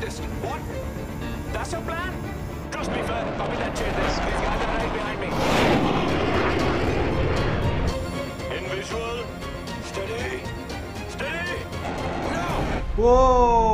this. What? That's your plan? Trust me, Fern. Copy that, Chase. These guys are right behind me. In visual. Steady. Steady. No! Whoa!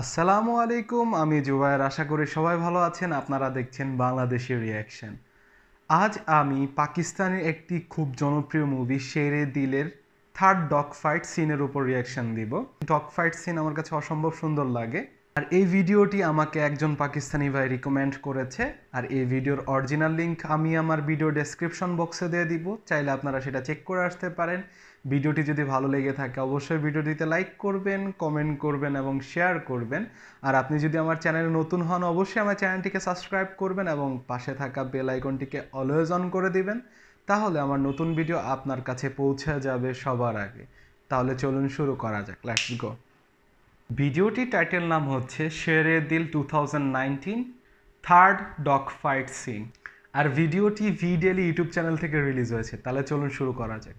আসসালামু আলাইকুম আমি জুবায়ের আশা করি সবাই ভালো আছেন আপনারা দেখছেন বাংলাদেশের রিয়াকশন আজ আমি পাকিস্তানের একটি খুব জনপ্রিয় মুভি শেরে দিলের থার্ড ডগ ফাইট সিনের উপর রিয়াকশন দিব ডগ ফাইট সিন আমার কাছে অসম্ভব সুন্দর লাগে আর এই ভিডিওটি আমাকে একজন পাকিস্তানি ভাই রিকমেন্ড করেছে আর এই ভিডিওর অরিজিনাল লিঙ্ক আমি আমার ভিডিও ডেসক্রিপশন বক্সে দিয়ে দিব চাইলে আপনারা সেটা চেক করে আসতে পারেন ভিডিওটি যদি ভালো লেগে থাকে অবশ্যই ভিডিওটিতে লাইক করবেন কমেন্ট করবেন এবং শেয়ার করবেন আর আপনি যদি আমার চ্যানেলে নতুন হন অবশ্যই আমার চ্যানেলটিকে সাবস্ক্রাইব করবেন এবং পাশে থাকা বেল আইকনটিকে অলওয়েজ অন করে দিবেন তাহলে আমার নতুন ভিডিও আপনার কাছে পৌঁছে যাবে সবার আগে তাহলে চলুন শুরু করা যাক লেটস গো ভিডিওটি টাইটেল নাম হচ্ছে Shere Dil two third dog fight scene আর ভিডিওটি ভি ডেলি ইউটিউব চ্যানেল থেকে রিলিজ হয়েছে তাহলে চলুন শুরু করা যাক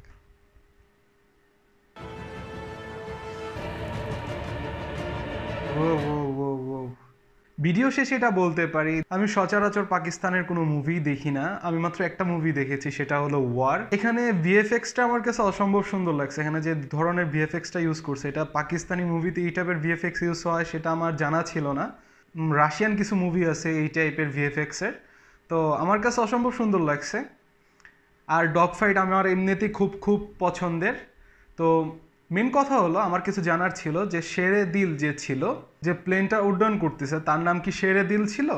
ও ও ভিডিও শেষে এটা বলতে পারি আমি সচরাচর পাকিস্তানের কোনো মুভি দেখি না আমি মাত্র একটা মুভি দেখেছি সেটা হলো ওয়ার এখানে ভিএফএক্সটা আমার কাছে অসম্ভব সুন্দর লাগছে এখানে যে ধরনের ভিএফএক্সটা ইউজ করছে এটা পাকিস্তানি মুভিতে এই টাইপের ভিএফএক্স ইউজ হয় সেটা আমার জানা ছিল না রাশিয়ান কিছু মুভি আছে এই টাইপের ভিএফএক্সের তো আমার কাছে অসম্ভব সুন্দর লাগছে আর ডগ ফাইট আমার এমনিতেই খুব খুব পছন্দের তো মেন কথা হলো আমার কিছু জানার ছিল যে শেরে দিল যে ছিল যে প্লেনটা উড্ডয়ন করতেছে তার নাম কি শেরে দিল ছিল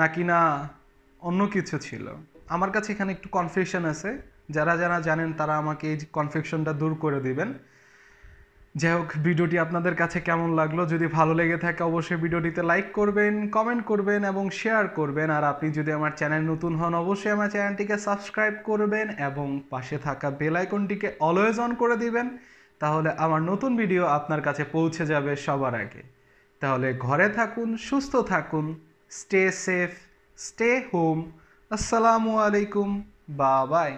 নাকি না অন্য কিছু ছিল আমার কাছে এখানে একটু কনফিউশন আছে যারা যারা জানেন তারা আমাকে এই কনফিউশনটা দূর করে দিবেন যাই হোক ভিডিওটি আপনাদের কাছে কেমন লাগলো যদি ভালো লেগে থাকে অবশ্যই ভিডিওটিতে লাইক করবেন কমেন্ট করবেন এবং শেয়ার করবেন আর আপনি যদি আমার চ্যানেল নতুন হন অবশ্যই আমার চ্যানেলটিকে সাবস্ক্রাইব করবেন এবং পাশে থাকা বেল আইকনটিকে অলওয়েজ অন করে দিবেন তাহলে আমার নতুন ভিডিও আপনার কাছে পৌঁছে যাবে সবার আগে তাহলে ঘরে থাকুন সুস্থ থাকুন স্টে সেফ স্টে হোম আসসালামু আলাইকুম বা বাই